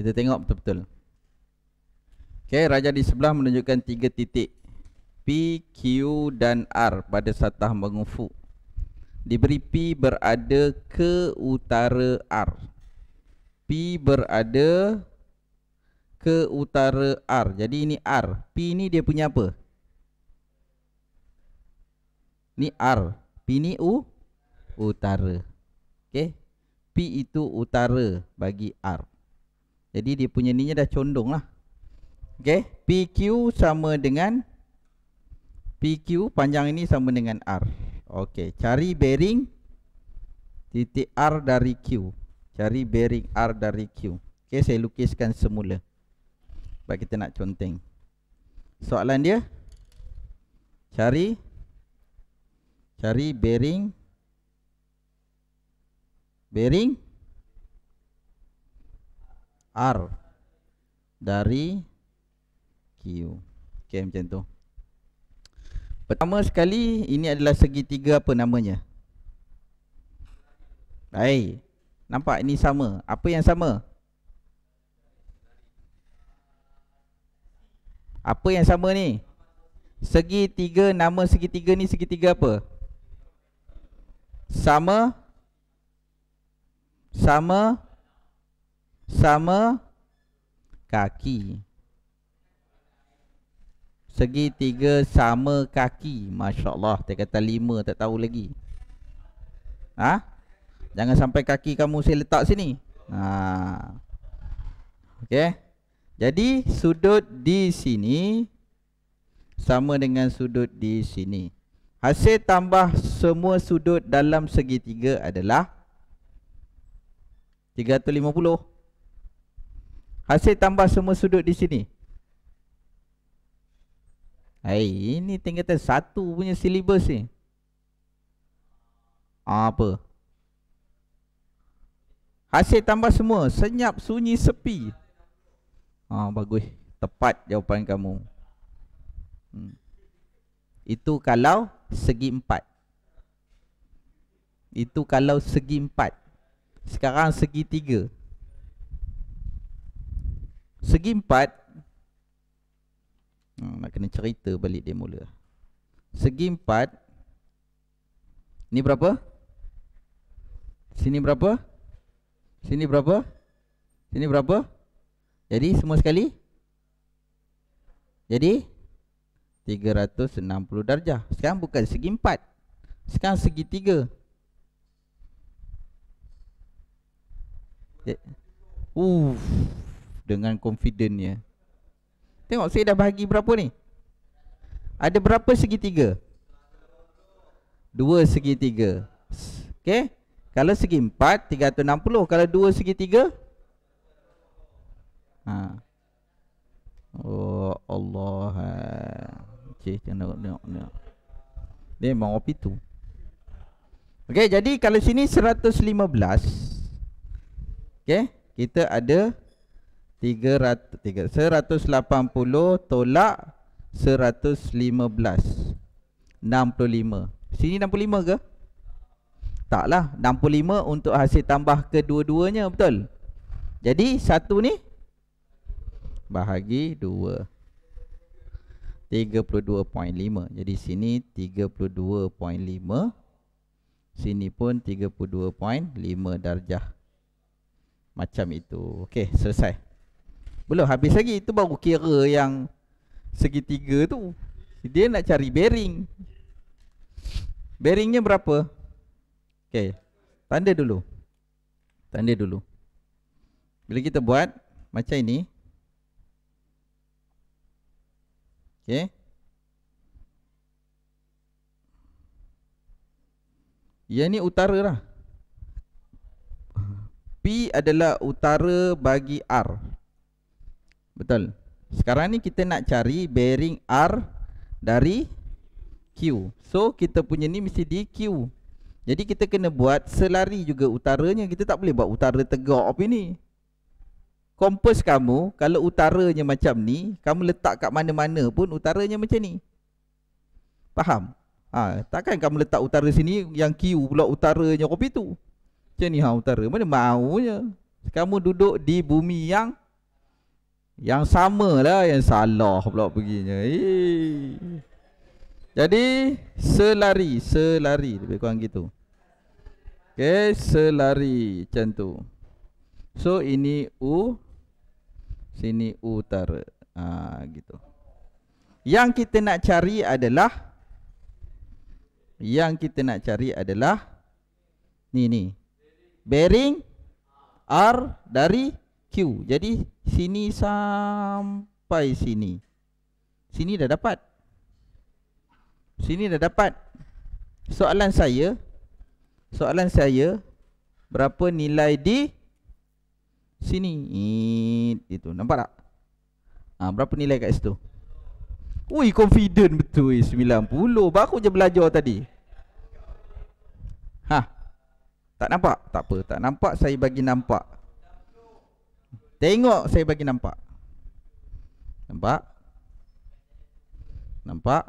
Kita tengok betul-betul Okay, raja di sebelah menunjukkan tiga titik P, Q dan R pada satah mengufu Diberi P berada ke utara R P berada ke utara R Jadi ini R P ni dia punya apa? Ni R P ni U Utara Okay P itu utara bagi R jadi dia punya ni dah condong lah Okay PQ sama dengan PQ panjang ini sama dengan R Okay cari bearing Titik R dari Q Cari bearing R dari Q Okay saya lukiskan semula Sebab kita nak conteng Soalan dia Cari Cari bearing Bearing R dari Q. Okey macam tu. Pertama sekali ini adalah segitiga apa namanya? Hai, Nampak ini sama. Apa yang sama? Apa yang sama ni? Segitiga, nama segitiga ni segitiga apa? Sama Sama sama kaki Segi tiga sama kaki Masya Allah Dia kata lima tak tahu lagi Ha? Jangan sampai kaki kamu saya letak sini ha. Okay Jadi sudut di sini Sama dengan sudut di sini Hasil tambah semua sudut dalam segitiga adalah 350 350 Hasil tambah semua sudut di sini. Hai, hey, ini tingkatan satu punya silibus ni. Apa? Hasil tambah semua, senyap, sunyi, sepi. Ah, bagus. Tepat jawapan kamu. Hmm. Itu kalau segi empat. Itu kalau segi empat. Sekarang segi Tiga. Segi empat hmm, Nak kena cerita balik dia mula Segi empat Ni berapa? Sini berapa? Sini berapa? Sini berapa? Jadi semua sekali? Jadi 360 darjah Sekarang bukan segi empat Sekarang segi tiga eh. Uff dengan confidentnya Tengok saya dah bahagi berapa ni Ada berapa segitiga Dua segitiga Okay Kalau segi empat 360 Kalau dua segitiga ha. Oh Allah Cik tengok tengok tengok Dia memang OP2 Okay jadi kalau sini 115 Okay kita ada 180 tolak 115 65 Sini 65 ke? Taklah 65 untuk hasil tambah kedua-duanya betul? Jadi satu ni Bahagi 2 32.5 Jadi sini 32.5 Sini pun 32.5 darjah Macam itu Okey selesai belum habis lagi Itu baru kira yang Segitiga tu Dia nak cari bearing Bearingnya berapa? Okay Tanda dulu Tanda dulu Bila kita buat Macam ini Okay Ya ni utara lah P adalah utara bagi R Betul. Sekarang ni kita nak cari bearing R dari Q. So kita punya ni mesti di Q. Jadi kita kena buat selari juga utaranya. Kita tak boleh buat utara tegak apa ni. Kompas kamu kalau utaranya macam ni, kamu letak kat mana-mana pun utaranya macam ni. Faham? Ha, takkan kamu letak utara sini yang Q pula utaranya kopi tu. Macam ni ha utara. Mana maunya? Kamu duduk di bumi yang yang sama lah yang salah pula perginya Jadi selari Selari lebih kurang gitu Okay selari macam tu So ini U Sini utara ha, gitu. Yang kita nak cari adalah Yang kita nak cari adalah Ni ni Bearing R dari Q. Jadi sini sampai sini. Sini dah dapat. Sini dah dapat. Soalan saya soalan saya berapa nilai di sini? Itu nampak tak? Ha, berapa nilai kat situ? Ui confident betul 90 eh. baru je belajar tadi. Ha. Tak nampak? Tak apa, tak nampak saya bagi nampak. Tengok saya bagi nampak Nampak Nampak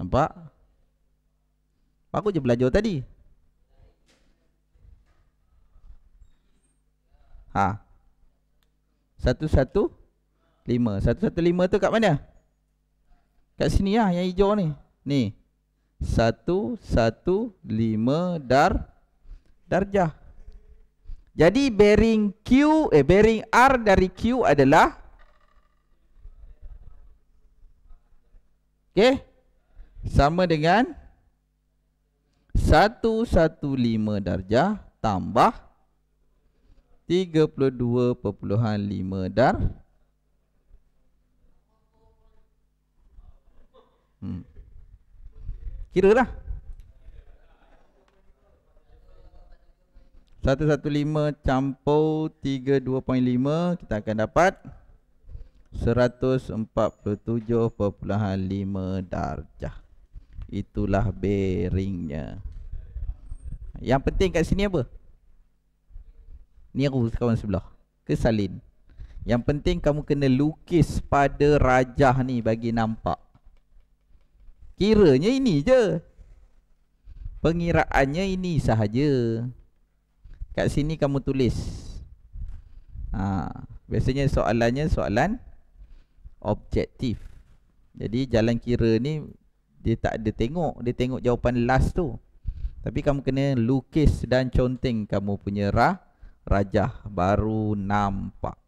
Nampak Aku je belajar tadi Ha Satu satu Lima Satu satu lima tu kat mana Kat sini lah yang hijau ni Ni Satu satu Lima Dar Darjah jadi bearing Q eh bearing R dari Q adalah Okey. Sama dengan 115 darjah tambah 32.5 dar Hmm. Kira lah. 115 campur 32.5 kita akan dapat 147.5 darjah. Itulah bearingnya. Yang penting kat sini apa? ni Niru kawan sebelah. salin Yang penting kamu kena lukis pada rajah ni bagi nampak. Kiranya ini je. Pengiraannya ini sahaja. Kat sini kamu tulis ha, Biasanya soalannya soalan Objektif Jadi jalan kira ni Dia tak ada tengok Dia tengok jawapan last tu Tapi kamu kena lukis dan conteng Kamu punya rah Rajah baru nampak